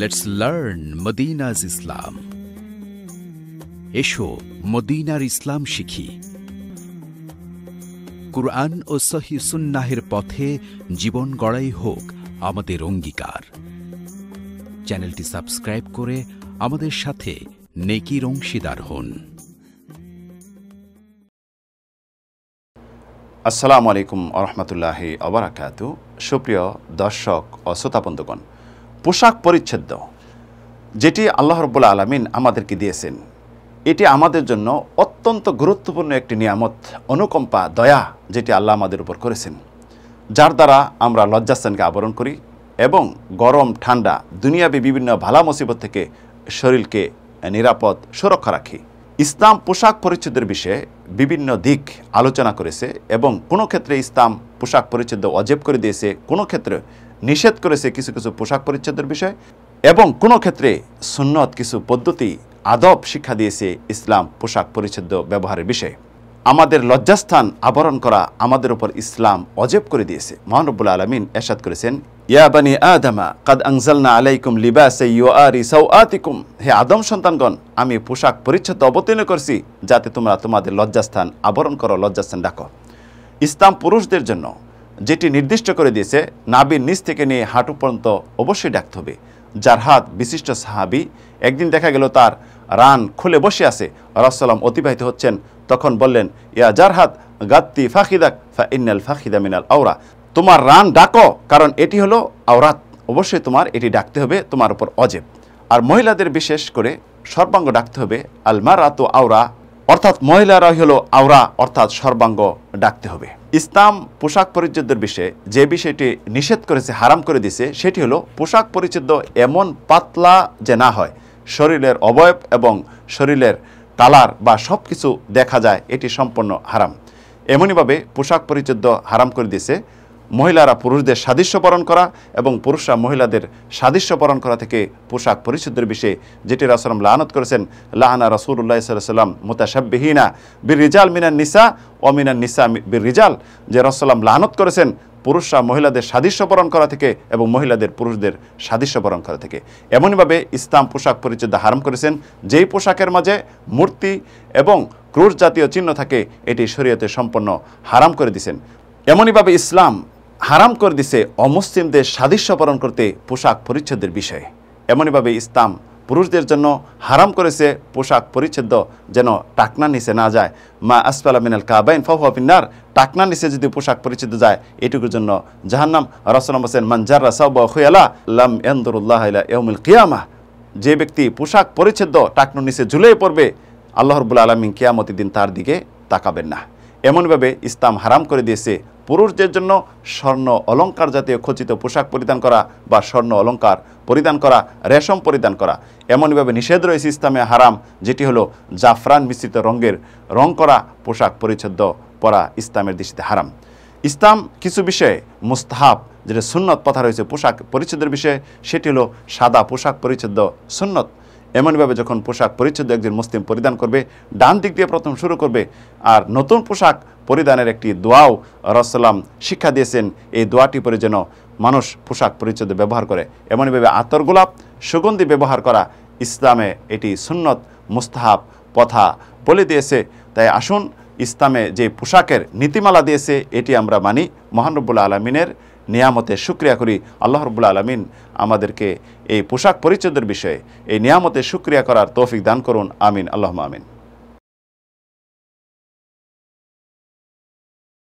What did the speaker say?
let's learn মদিনাজ ইসলাম এসো মদিনার ইসলাম শিখি কুরআন ও সহি সুন্নাহের পথে জীবন গড়াই হোক আমাদের অঙ্গীকার চ্যানেলটি সাবস্ক্রাইব করে আমাদের সাথে নেকির অংশীদার হন আসসালামু আলাইকুম আরহামতুল্লাহি আবরাকাত সুপ্রিয় দর্শক ও পোশাক পরিচ্ছেদ্য যেটি আল্লাহ রব্বুল্লা আলমিন আমাদেরকে দিয়েছেন এটি আমাদের জন্য অত্যন্ত গুরুত্বপূর্ণ একটি নিয়ামত অনুকম্পা দয়া যেটি আল্লাহ আমাদের উপর করেছেন যার দ্বারা আমরা লজ্জাস্থানকে আবরণ করি এবং গরম ঠান্ডা দুনিয়াবি বিভিন্ন ভালা মুসিবত থেকে শরীরকে নিরাপদ সুরক্ষা রাখি ইসলাম পোশাক পরিচ্ছদের বিষয়ে বিভিন্ন দিক আলোচনা করেছে এবং কোনো ক্ষেত্রে ইসলাম পোশাক পরিচ্ছদ অজেব করে দিয়েছে কোনো ক্ষেত্রে নিষেধ করেছে কিছু কিছু পোশাক পরিচ্ছদের বিষয় এবং কোন ক্ষেত্রে সুন্নত কিছু পদ্ধতি আদব শিক্ষা দিয়েছে ইসলাম পোশাক পরিচ্ছদ ব্যবহারের বিষয়ে আমাদের লজ্জাস্থান আবরণ করা আমাদের উপর ইসলাম অজেব করে দিয়েছে মহানবুল আলমিন এরশাদ করেছেন ইয়াবানি আদামা কাদ আংজালনা আলাইকুম লিবাসে ইয়ারি সাউআতিকুম হে আদম সন্তানগণ আমি পোশাক পরিচ্ছদ অবতীর্ণ করছি যাতে তোমরা তোমাদের লজ্জাস্থান আবরণ করো লজ্জাস্থান ডাকো ইসলাম পুরুষদের জন্য যেটি নির্দিষ্ট করে দিয়েছে নাবির নিচ থেকে নিয়ে হাঁটু পর্যন্ত অবশ্যই ডাকতে হবে যার হাত বিশিষ্ট সাহাবি একদিন দেখা গেল তার রান খুলে বসে আছে রাসালাম অতিবাহিত হচ্ছেন তখন বললেন ইয়া যার হাত গাত্তি ফাখিদাক ফা ইন্নাল ফাখিদা মিনাল আওরা তোমার রান ডাকো কারণ এটি হলো আওরাত অবশ্যই তোমার এটি ডাকতে হবে তোমার উপর অজেব আর মহিলাদের বিশেষ করে সর্বাঙ্গ ডাকতে হবে আলমারাতু আওরা অর্থাৎ মহিলারাই হলো আওরা অর্থাৎ সর্বাঙ্গ ডাকতে হবে ইসলাম পোশাক পরিচ্ছদের বিষয়ে যে বিষয়টি নিষেধ করেছে হারাম করে দিছে সেটি হলো পোশাক পরিচ্ছদ এমন পাতলা যে না হয় শরীরের অবয়ব এবং শরীরের তালার বা সব কিছু দেখা যায় এটি সম্পূর্ণ হারাম এমনইভাবে পোশাক পরিচ্ছদ হারাম করে দিছে মহিলারা পুরুষদের সাদৃশ্যপরণ করা এবং পুরুষরা মহিলাদের সাদৃশ্যপরণ করা থেকে পোশাক পরিচ্ছদের বিষয়ে যেটি রাসলাম লাহানত করেছেন লাহানা রাসুল্লাহ সাল্লাম মোতাসাববিহীনা বীর রিজাল মিনান নিসা ও মিনান নিসা বীর রিজাল যে রসলাম লাহানত করেছেন পুরুষরা মহিলাদের সাদৃশ্যপরণ করা থেকে এবং মহিলাদের পুরুষদের সাদৃশ্যপরণ করা থেকে এমনইভাবে ইসলাম পোশাক পরিচ্ছদ হারাম করেছেন যেই পোশাকের মাঝে মূর্তি এবং ক্রুশ জাতীয় চিহ্ন থাকে এটি শরীয়তে সম্পন্ন হারাম করে দিয়েছেন এমনইভাবে ইসলাম হারাম করে দিছে অমুসলিমদের সাদৃশ্য পালন করতে পোশাক পরিচ্ছদের বিষয়ে এমনইভাবে ইসলাম পুরুষদের জন্য হারাম করেছে পোশাক পরিচ্ছদ যেন টাকনা নিচে না যায় মা আসফালা মিনাল কাবাইন ফিনার টাকনা নিচে যদি পোশাক পরিচ্ছদ যায় এটুকুর জন্য জাহান্নাম রসলাম হোসেন মানজাররা সাউবাহয়ালা লাম এন্দরুল্লাহ এমুল কিয়ামা যে ব্যক্তি পোশাক পরিচ্ছদ টাকনুর নিচে ঝুলে পড়বে আল্লাহরবুল আলমিন কিয়ামতি দিন তার দিকে তাকাবেন না এমনভাবে ইসলাম হারাম করে দিয়েছে পুরুষদের জন্য স্বর্ণ অলঙ্কার জাতীয় খচিত পোশাক পরিধান করা বা স্বর্ণ অলঙ্কার পরিধান করা রেশম পরিধান করা এমনভাবে নিষেধ রয়েছে ইসলামে হারাম যেটি হলো জাফরান মিশ্রিত রঙের রং করা পোশাক পরিচ্ছদ পরা ইসলামের দৃষ্টিতে হারাম ইসলাম কিছু বিষয়ে মুস্তাহাব যেটা সুন্নত কথা রয়েছে পোশাক পরিচ্ছদের বিষয়ে সেটি হলো সাদা পোশাক পরিচ্ছদ সুন্নত এমনভাবে যখন পোশাক পরিচ্ছদ একজন মুসলিম পরিধান করবে ডান দিক দিয়ে প্রথম শুরু করবে আর নতুন পোশাক পরিধানের একটি দোয়াও রসাল্লাম শিক্ষা দিয়েছেন এই দোয়াটি পরে যেন মানুষ পোশাক পরিচ্ছদ ব্যবহার করে এমনইভাবে আতর গোলাপ সুগন্ধি ব্যবহার করা ইসলামে এটি সুন্নত মুস্তাহাব পথা বলে দিয়েছে তাই আসুন ইসলামে যে পোশাকের নীতিমালা দিয়েছে এটি আমরা মানি মহানব্বুল আলমিনের নিয়ামতে সুক্রিয়া করি আল্লাহ রবুল আলমিন আমাদেরকে এই পোশাক পরিচ্ছদের বিষয়ে এই নিয়ামতে সুক্রিয়া করার তৌফিক দান করুন আমিন আল্লাহ আমিন